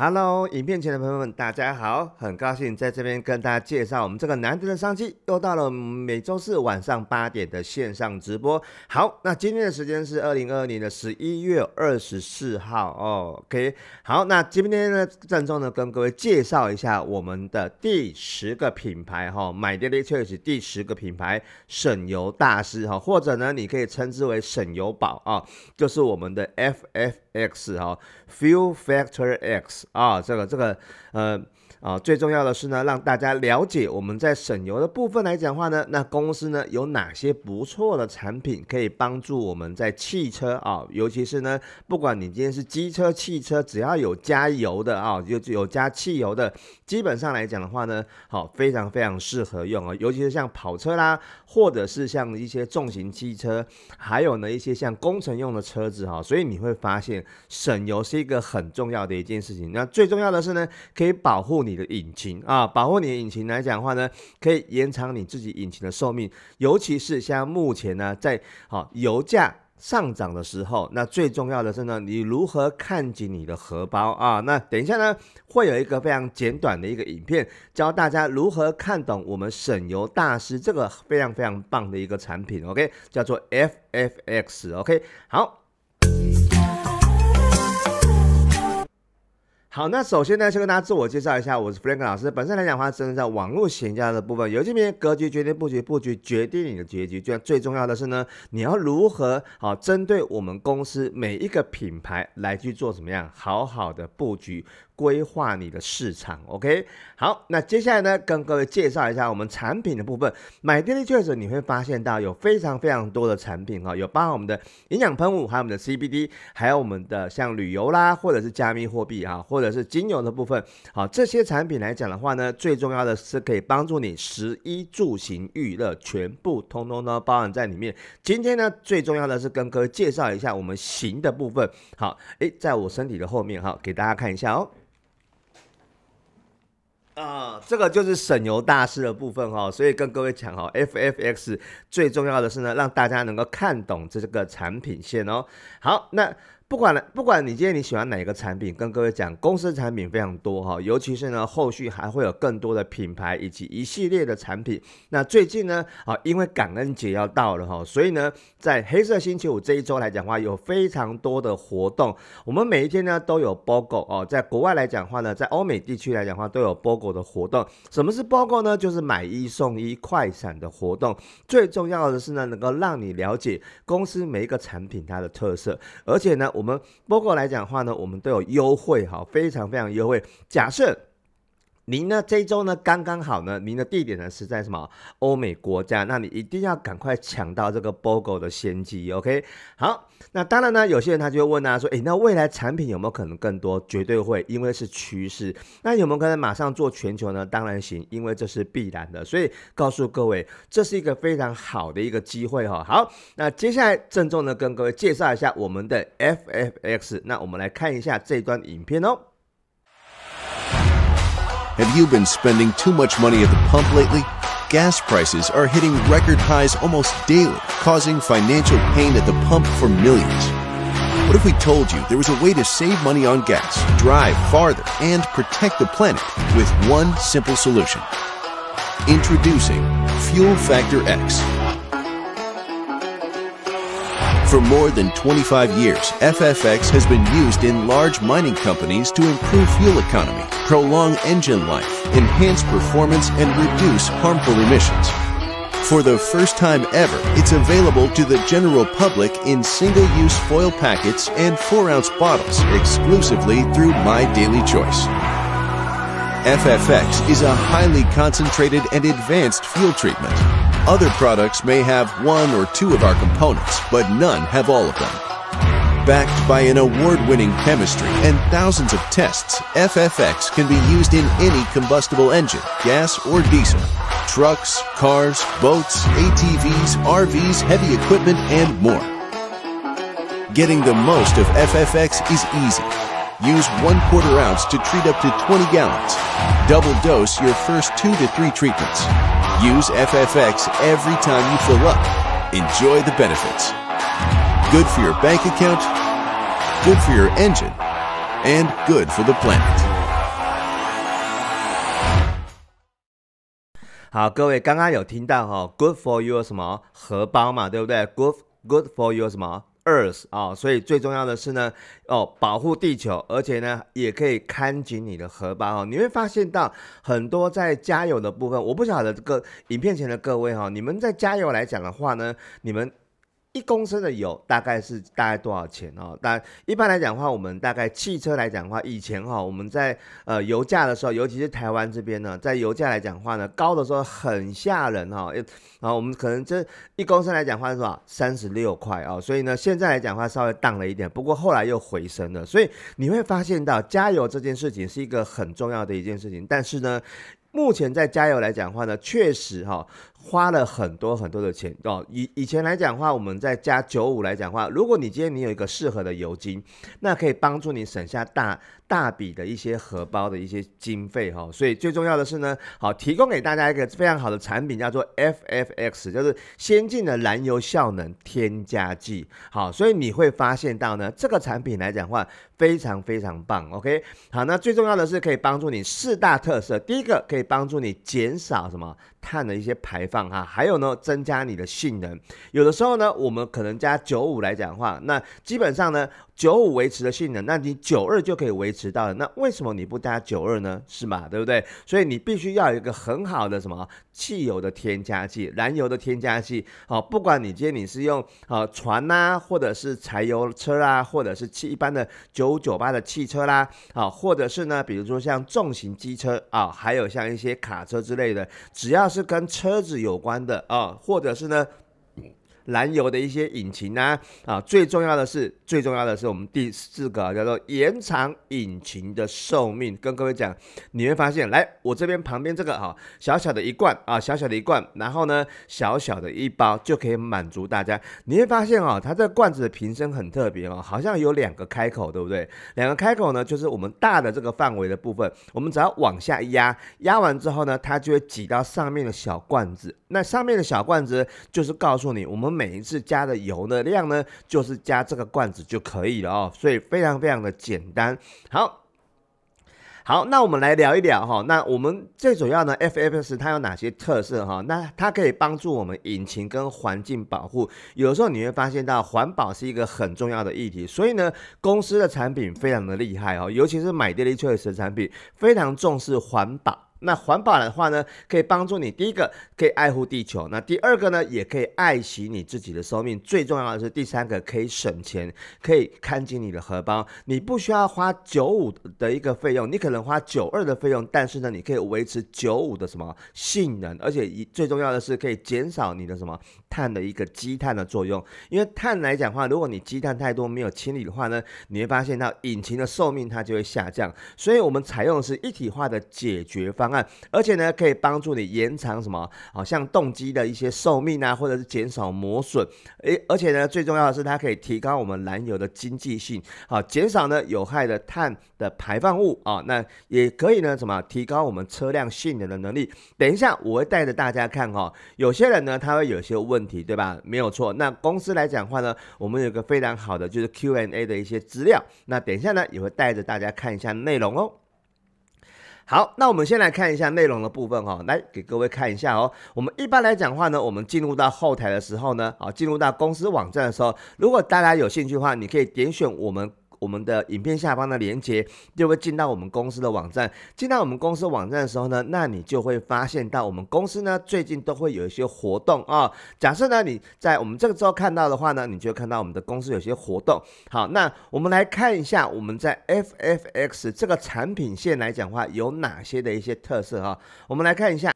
Hello，影片前的朋友们，大家好！很高兴在这边跟大家介绍我们这个难得的商机。又到了每周四晚上八点的线上直播。好，那今天的时间是二零二二年的十一月二十四号。OK，好，那今天呢，郑重的跟各位介绍一下我们的第十个品牌哈，买 o i c e 第十个品牌省油大师哈，或者呢你可以称之为省油宝啊，就是我们的 FFX 哈，Fuel Factor X。啊，这个这个，呃。啊，最重要的是呢，让大家了解我们在省油的部分来讲话呢，那公司呢有哪些不错的产品可以帮助我们在汽车啊，尤其是呢，不管你今天是机车、汽车，只要有加油的啊，有有加汽油的，基本上来讲的话呢，好，非常非常适合用啊，尤其是像跑车啦，或者是像一些重型汽车，还有呢一些像工程用的车子哈，所以你会发现省油是一个很重要的一件事情。那最重要的是呢，可以保护。你的引擎啊，保护你的引擎来讲的话呢，可以延长你自己引擎的寿命。尤其是像目前呢，在好油价上涨的时候，那最重要的是呢，你如何看紧你的荷包啊？那等一下呢，会有一个非常简短的一个影片，教大家如何看懂我们省油大师这个非常非常棒的一个产品。OK，叫做 FFX。OK，好。好，那首先呢，先跟大家自我介绍一下，我是 Frank 老师。本身来讲的话，真的在网络行销的部分。有里面格局决定布局，布局决定你的结局。最最重要的是呢，你要如何好针对我们公司每一个品牌来去做怎么样好好的布局。规划你的市场，OK？好，那接下来呢，跟各位介绍一下我们产品的部分。买电力确实你会发现到有非常非常多的产品哈，有包含我们的营养喷雾，还有我们的 CBD，还有我们的像旅游啦，或者是加密货币啊，或者是精油的部分。好，这些产品来讲的话呢，最重要的是可以帮助你食衣住行娱乐全部通通都包含在里面。今天呢，最重要的是跟各位介绍一下我们行的部分。好，哎，在我身体的后面哈，给大家看一下哦。啊，这个就是省油大师的部分哈，所以跟各位讲哦 f f x 最重要的是呢，让大家能够看懂这个产品线哦。好，那。不管了，不管你今天你喜欢哪一个产品，跟各位讲，公司产品非常多哈，尤其是呢，后续还会有更多的品牌以及一系列的产品。那最近呢，啊，因为感恩节要到了哈，所以呢，在黑色星期五这一周来讲话，有非常多的活动。我们每一天呢都有 BOGO 哦，在国外来讲话呢，在欧美地区来讲话都有 BOGO 的活动。什么是 BOGO 呢？就是买一送一、快闪的活动。最重要的是呢，能够让你了解公司每一个产品它的特色，而且呢。我们包括来讲的话呢，我们都有优惠，哈，非常非常优惠。假设。您呢？这周呢，刚刚好呢。您的地点呢是在什么欧美国家？那你一定要赶快抢到这个 b o g o 的先机，OK？好，那当然呢，有些人他就会问家说，哎，那未来产品有没有可能更多？绝对会，因为是趋势。那有没有可能马上做全球呢？当然行，因为这是必然的。所以告诉各位，这是一个非常好的一个机会哈。好，那接下来郑重的跟各位介绍一下我们的 FFX。那我们来看一下这段影片哦。Have you been spending too much money at the pump lately? Gas prices are hitting record highs almost daily, causing financial pain at the pump for millions. What if we told you there was a way to save money on gas, drive farther, and protect the planet with one simple solution? Introducing Fuel Factor X for more than 25 years, FFX has been used in large mining companies to improve fuel economy, prolong engine life, enhance performance, and reduce harmful emissions. For the first time ever, it's available to the general public in single-use foil packets and 4-ounce bottles exclusively through My Daily Choice. FFX is a highly concentrated and advanced fuel treatment other products may have one or two of our components, but none have all of them. Backed by an award-winning chemistry and thousands of tests, FFX can be used in any combustible engine, gas or diesel. Trucks, cars, boats, ATVs, RVs, heavy equipment, and more. Getting the most of FFX is easy. Use one quarter ounce to treat up to 20 gallons. Double dose your first two to three treatments. Use FFX every time you fill up. Enjoy the benefits. Good for your bank account, good for your engine, and good for the planet. 好，各位刚刚有听到哈、哦、，good for your 什么荷包嘛，对不对？good good for your 什么 earth 啊，所以最重要的是呢，哦，保护地球，而且呢，也可以看紧你的荷包哦。你会发现到很多在加油的部分，我不晓得这个影片前的各位哈，你们在加油来讲的话呢，你们。一公升的油大概是大概多少钱哦？但一般来讲的话，我们大概汽车来讲的话，以前哈我们在呃油价的时候，尤其是台湾这边呢，在油价来讲的话呢高的时候很吓人哈。啊，我们可能这一公升来讲的话是吧？三十六块啊，所以呢，现在来讲的话稍微荡了一点，不过后来又回升了。所以你会发现到加油这件事情是一个很重要的一件事情，但是呢，目前在加油来讲的话呢，确实哈。花了很多很多的钱哦，以以前来讲的话，我们在加九五来讲的话，如果你今天你有一个适合的油精，那可以帮助你省下大大笔的一些荷包的一些经费哈。所以最重要的是呢，好提供给大家一个非常好的产品，叫做 FFX，就是先进的燃油效能添加剂。好，所以你会发现到呢，这个产品来讲话非常非常棒。OK，好，那最重要的是可以帮助你四大特色，第一个可以帮助你减少什么？碳的一些排放哈，还有呢，增加你的性能。有的时候呢，我们可能加九五来讲话，那基本上呢。九五维持的性能，那你九二就可以维持到了。那为什么你不搭九二呢？是嘛，对不对？所以你必须要有一个很好的什么汽油的添加剂、燃油的添加剂。好，不管你今天你是用啊船啊，或者是柴油车啊，或者是汽一般的九九八的汽车啦，好，或者是呢，比如说像重型机车啊，还有像一些卡车之类的，只要是跟车子有关的啊，或者是呢。燃油的一些引擎呐，啊，最重要的是，最重要的是，我们第四个叫做延长引擎的寿命。跟各位讲，你会发现，来我这边旁边这个哈，小小的一罐啊，小小的一罐，然后呢，小小的一包就可以满足大家。你会发现啊，它这个罐子的瓶身很特别哦，好像有两个开口，对不对？两个开口呢，就是我们大的这个范围的部分，我们只要往下压，压完之后呢，它就会挤到上面的小罐子。那上面的小罐子就是告诉你我们。每一次加的油的量呢，就是加这个罐子就可以了哦，所以非常非常的简单。好，好，那我们来聊一聊哈，那我们最主要呢，FFS 它有哪些特色哈？那它可以帮助我们引擎跟环境保护。有时候你会发现到环保是一个很重要的议题，所以呢，公司的产品非常的厉害哦，尤其是买电力车的产品，非常重视环保。那环保的话呢，可以帮助你。第一个可以爱护地球，那第二个呢，也可以爱惜你自己的生命。最重要的是第三个，可以省钱，可以看紧你的荷包。你不需要花九五的一个费用，你可能花九二的费用，但是呢，你可以维持九五的什么性能，而且一最重要的是可以减少你的什么。碳的一个积碳的作用，因为碳来讲话，如果你积碳太多没有清理的话呢，你会发现到引擎的寿命它就会下降。所以我们采用的是一体化的解决方案，而且呢可以帮助你延长什么，好像动机的一些寿命啊，或者是减少磨损。诶，而且呢最重要的是它可以提高我们燃油的经济性，好，减少呢有害的碳的排放物啊，那也可以呢什么提高我们车辆性能的能力。等一下我会带着大家看哈，有些人呢他会有些问。问题对吧？没有错。那公司来讲话呢，我们有个非常好的就是 Q A 的一些资料。那等一下呢，也会带着大家看一下内容哦。好，那我们先来看一下内容的部分哈，来给各位看一下哦。我们一般来讲话呢，我们进入到后台的时候呢，啊，进入到公司网站的时候，如果大家有兴趣的话，你可以点选我们。我们的影片下方的链接就会进到我们公司的网站。进到我们公司网站的时候呢，那你就会发现到我们公司呢最近都会有一些活动啊。假设呢你在我们这个周看到的话呢，你就看到我们的公司有些活动。好，那我们来看一下我们在 FFX 这个产品线来讲话有哪些的一些特色啊。我们来看一下。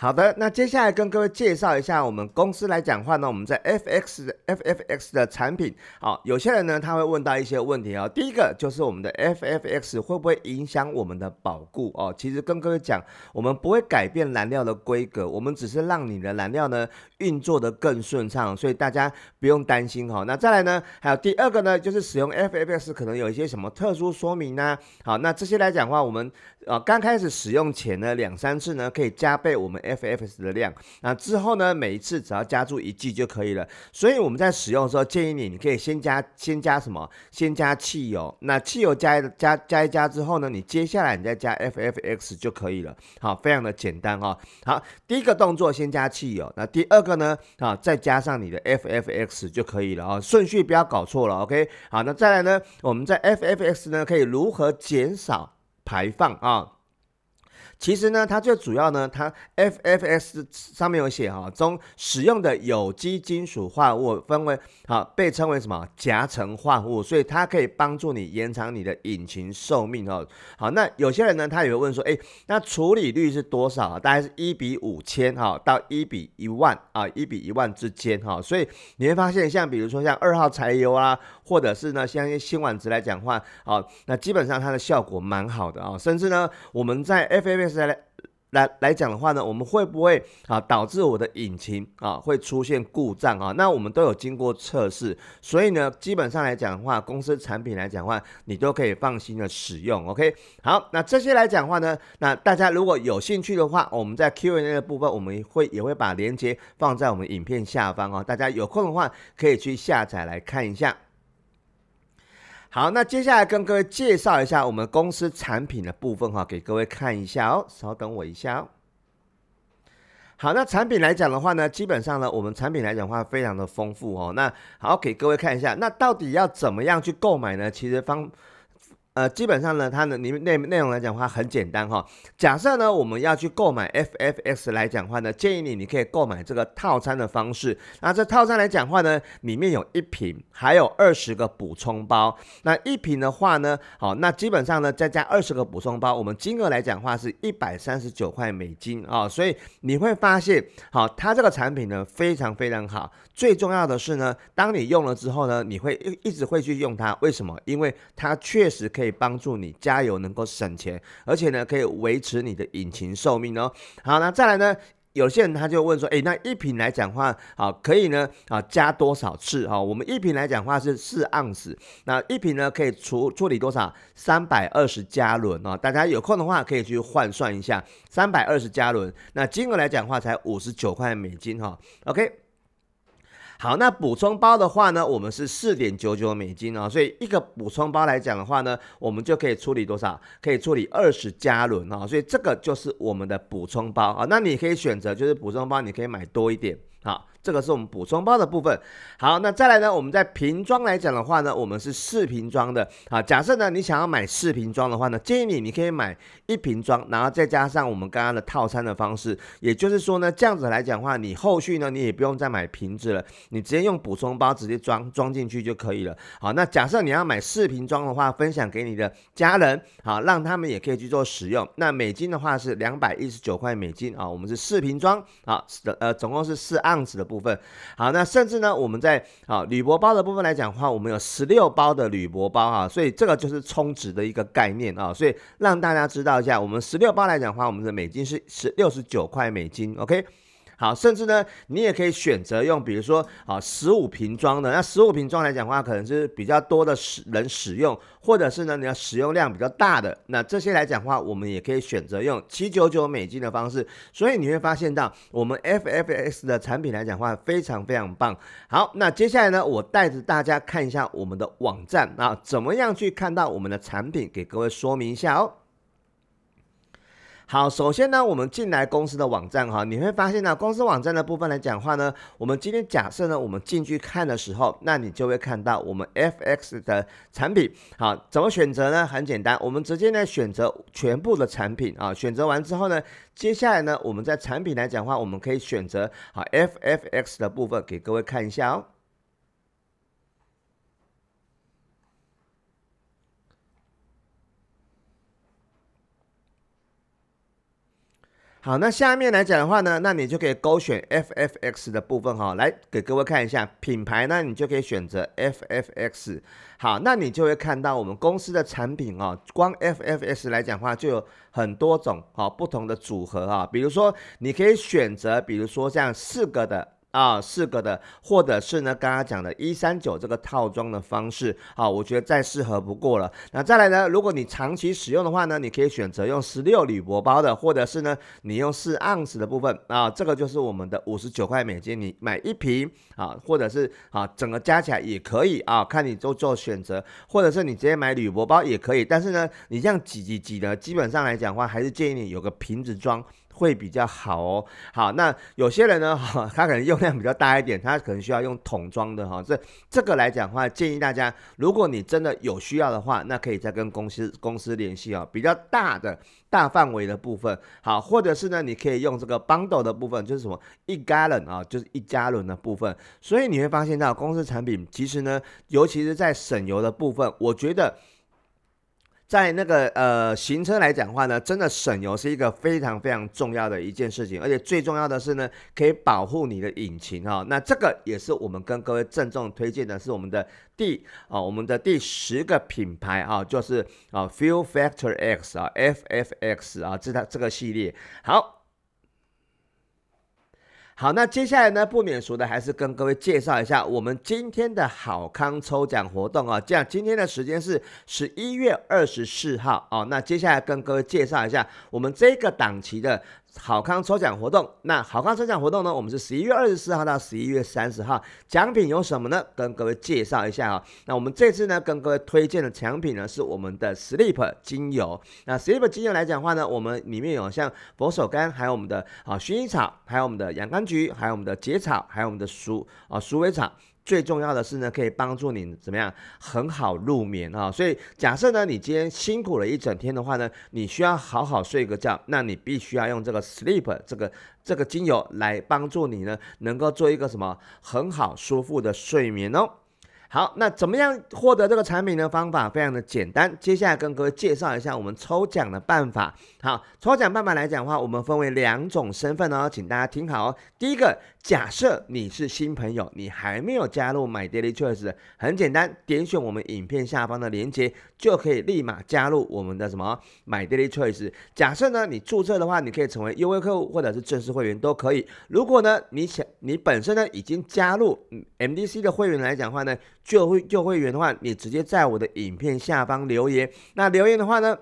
好的，那接下来跟各位介绍一下我们公司来讲话呢。我们在 F X F F X 的产品，好，有些人呢他会问到一些问题哦。第一个就是我们的 F F X 会不会影响我们的保固哦？其实跟各位讲，我们不会改变燃料的规格，我们只是让你的燃料呢运作的更顺畅，所以大家不用担心哈。那再来呢，还有第二个呢，就是使用 F F X 可能有一些什么特殊说明呢？好，那这些来讲话，我们呃刚开始使用前呢，两三次呢可以加倍我们。F F X 的量，那之后呢？每一次只要加注一剂就可以了。所以我们在使用的时候，建议你你可以先加先加什么？先加汽油。那汽油加一加加一加之后呢？你接下来你再加 F F X 就可以了。好，非常的简单哈。好，第一个动作先加汽油。那第二个呢？啊，再加上你的 F F X 就可以了啊。顺序不要搞错了，OK？好，那再来呢？我们在 F F X 呢可以如何减少排放啊？其实呢，它最主要呢，它 F F S 上面有写哈，中使用的有机金属化合物分为好，被称为什么夹层化合物，所以它可以帮助你延长你的引擎寿命哦。好，那有些人呢，他也会问说，哎，那处理率是多少啊？大概是一比五千哈，到一比一万啊，一比一万之间哈。所以你会发现，像比如说像二号柴油啊，或者是呢，像一些新烷值来讲话啊，那基本上它的效果蛮好的啊，甚至呢，我们在 F F S。来来来讲的话呢，我们会不会啊导致我的引擎啊会出现故障啊？那我们都有经过测试，所以呢，基本上来讲的话，公司产品来讲的话，你都可以放心的使用。OK，好，那这些来讲的话呢，那大家如果有兴趣的话，我们在 Q&A 的部分，我们会也会把链接放在我们影片下方啊，大家有空的话可以去下载来看一下。好，那接下来跟各位介绍一下我们公司产品的部分哈，给各位看一下哦。稍等我一下哦。好，那产品来讲的话呢，基本上呢，我们产品来讲的话非常的丰富哦。那好，给各位看一下，那到底要怎么样去购买呢？其实方。呃，基本上呢，它的里面内内容来讲话很简单哈。假设呢，我们要去购买 FFS 来讲话呢，建议你你可以购买这个套餐的方式。那这套餐来讲话呢，里面有一瓶，还有二十个补充包。那一瓶的话呢，好，那基本上呢，再加二十个补充包，我们金额来讲话是一百三十九块美金啊。所以你会发现，好，它这个产品呢非常非常好。最重要的是呢，当你用了之后呢，你会一一直会去用它。为什么？因为它确实可以。帮助你加油能够省钱，而且呢，可以维持你的引擎寿命哦。好，那再来呢？有些人他就问说，哎，那一瓶来讲话，好，可以呢，啊，加多少次？哈，我们一瓶来讲话是四盎司，那一瓶呢可以处处理多少？三百二十加仑啊！大家有空的话可以去换算一下，三百二十加仑，那金额来讲话才五十九块美金哈。OK。好，那补充包的话呢，我们是四点九九美金啊，所以一个补充包来讲的话呢，我们就可以处理多少？可以处理二十加仑啊，所以这个就是我们的补充包啊。那你可以选择，就是补充包你可以买多一点好，这个是我们补充包的部分。好，那再来呢？我们在瓶装来讲的话呢，我们是四瓶装的啊。假设呢你想要买四瓶装的话呢，建议你你可以买一瓶装，然后再加上我们刚刚的套餐的方式。也就是说呢，这样子来讲的话，你后续呢你也不用再买瓶子了，你直接用补充包直接装装进去就可以了。好，那假设你要买四瓶装的话，分享给你的家人，好，让他们也可以去做使用。那美金的话是两百一十九块美金啊，我们是四瓶装啊，呃，总共是四盎司的。部分，好，那甚至呢，我们在啊铝箔包的部分来讲的话，我们有十六包的铝箔包啊，所以这个就是充值的一个概念啊，所以让大家知道一下，我们十六包来讲的话，我们的美金是十六十九块美金，OK。好，甚至呢，你也可以选择用，比如说啊，十五瓶装的。那十五瓶装来讲话，可能是比较多的使人使用，或者是呢，你要使用量比较大的，那这些来讲话，我们也可以选择用七九九美金的方式。所以你会发现到，我们 FFS 的产品来讲话非常非常棒。好，那接下来呢，我带着大家看一下我们的网站，啊，怎么样去看到我们的产品，给各位说明一下哦。好，首先呢，我们进来公司的网站哈，你会发现呢，公司网站的部分来讲话呢，我们今天假设呢，我们进去看的时候，那你就会看到我们 FX 的产品，好，怎么选择呢？很简单，我们直接呢选择全部的产品啊，选择完之后呢，接下来呢，我们在产品来讲话，我们可以选择好 FFX 的部分给各位看一下哦。好，那下面来讲的话呢，那你就可以勾选 F F X 的部分哈，来给各位看一下品牌呢，你就可以选择 F F X。好，那你就会看到我们公司的产品哦，光 F F X 来讲话就有很多种哦，不同的组合啊，比如说你可以选择，比如说像四个的。啊，四个的，或者是呢，刚刚讲的一三九这个套装的方式，好，我觉得再适合不过了。那再来呢，如果你长期使用的话呢，你可以选择用十六铝箔包的，或者是呢，你用四盎司的部分，啊，这个就是我们的五十九块美金，你买一瓶啊，或者是啊，整个加起来也可以啊，看你做做选择，或者是你直接买铝箔包也可以，但是呢，你这样挤挤挤的，基本上来讲的话，还是建议你有个瓶子装。会比较好哦。好，那有些人呢，哈，他可能用量比较大一点，他可能需要用桶装的哈。这这个来讲的话，建议大家，如果你真的有需要的话，那可以再跟公司公司联系啊。比较大的大范围的部分，好，或者是呢，你可以用这个 bundle 的部分，就是什么一 gallon 啊，就是一加仑的部分。所以你会发现到公司产品其实呢，尤其是在省油的部分，我觉得。在那个呃，行车来讲话呢，真的省油是一个非常非常重要的一件事情，而且最重要的是呢，可以保护你的引擎哈。那这个也是我们跟各位郑重推荐的，是我们的第啊，我们的第十个品牌哦，就是啊，Fuel Factor X 啊，FFX 啊，这套这个系列好。好，那接下来呢？不免俗的，还是跟各位介绍一下我们今天的好康抽奖活动啊。这样，今天的时间是十一月二十四号哦。那接下来跟各位介绍一下我们这个档期的。好康抽奖活动，那好康抽奖活动呢？我们是十一月二十四号到十一月三十号，奖品有什么呢？跟各位介绍一下啊。那我们这次呢，跟各位推荐的奖品呢，是我们的 Sleep 精油。那 Sleep 精油来讲的话呢，我们里面有像佛手柑，还有我们的啊薰衣草，还有我们的洋甘菊，还有我们的结草，还有我们的鼠啊鼠尾草。最重要的是呢，可以帮助你怎么样很好入眠啊！所以假设呢，你今天辛苦了一整天的话呢，你需要好好睡个觉，那你必须要用这个 sleep 这个这个精油来帮助你呢，能够做一个什么很好舒服的睡眠哦。好，那怎么样获得这个产品的方法非常的简单。接下来跟各位介绍一下我们抽奖的办法。好，抽奖办法来讲的话，我们分为两种身份哦，请大家听好哦。第一个，假设你是新朋友，你还没有加入买 daily choice，很简单，点选我们影片下方的链接，就可以立马加入我们的什么买 daily choice。假设呢你注册的话，你可以成为优惠客户或者是正式会员都可以。如果呢你想你本身呢已经加入 MDC 的会员来讲话呢？就会就会员的话，你直接在我的影片下方留言。那留言的话呢？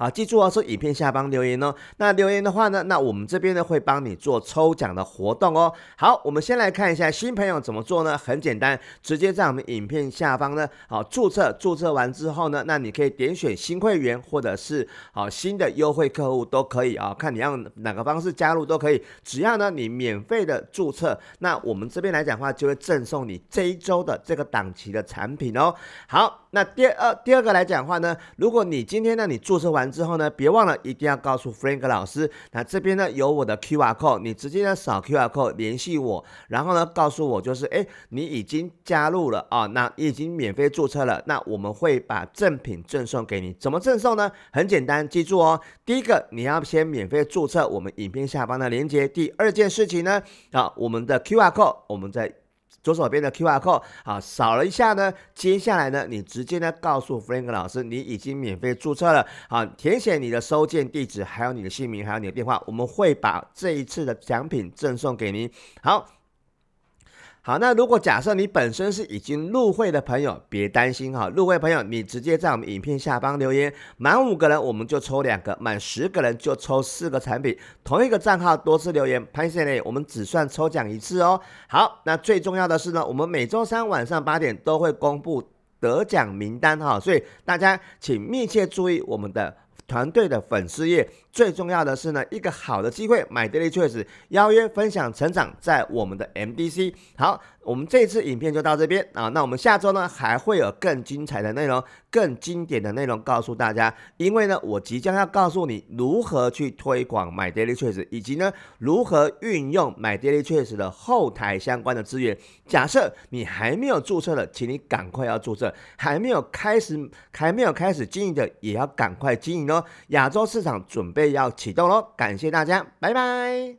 好，记住哦，是影片下方留言哦。那留言的话呢，那我们这边呢会帮你做抽奖的活动哦。好，我们先来看一下新朋友怎么做呢？很简单，直接在我们影片下方呢，好注册，注册完之后呢，那你可以点选新会员或者是好新的优惠客户都可以啊，看你要哪个方式加入都可以，只要呢你免费的注册，那我们这边来讲话就会赠送你这一周的这个档期的产品哦。好。那第二第二个来讲话呢？如果你今天呢，你注册完之后呢，别忘了一定要告诉 Frank 老师。那这边呢有我的 Q R code，你直接呢扫 Q R code 联系我，然后呢告诉我就是，哎，你已经加入了啊，那已经免费注册了，那我们会把赠品赠送给你。怎么赠送呢？很简单，记住哦，第一个你要先免费注册我们影片下方的链接，第二件事情呢，啊，我们的 Q R code 我们在。左手边的 QR code，好，扫了一下呢。接下来呢，你直接呢告诉 Frank 老师，你已经免费注册了。好，填写你的收件地址，还有你的姓名，还有你的电话，我们会把这一次的奖品赠送给您。好。好，那如果假设你本身是已经入会的朋友，别担心哈，入会朋友你直接在我们影片下方留言，满五个人我们就抽两个，满十个人就抽四个产品。同一个账号多次留言拍先内，我们只算抽奖一次哦。好，那最重要的是呢，我们每周三晚上八点都会公布得奖名单哈，所以大家请密切注意我们的。团队的粉丝页，最重要的是呢，一个好的机会，买 o i c e 邀约分享成长，在我们的 MDC。好，我们这次影片就到这边啊，那我们下周呢还会有更精彩的内容，更经典的内容告诉大家。因为呢，我即将要告诉你如何去推广买 o i c e 以及呢如何运用买 o i c e 的后台相关的资源。假设你还没有注册的，请你赶快要注册；还没有开始，还没有开始经营的，也要赶快经营哦。亚洲市场准备要启动喽！感谢大家，拜拜。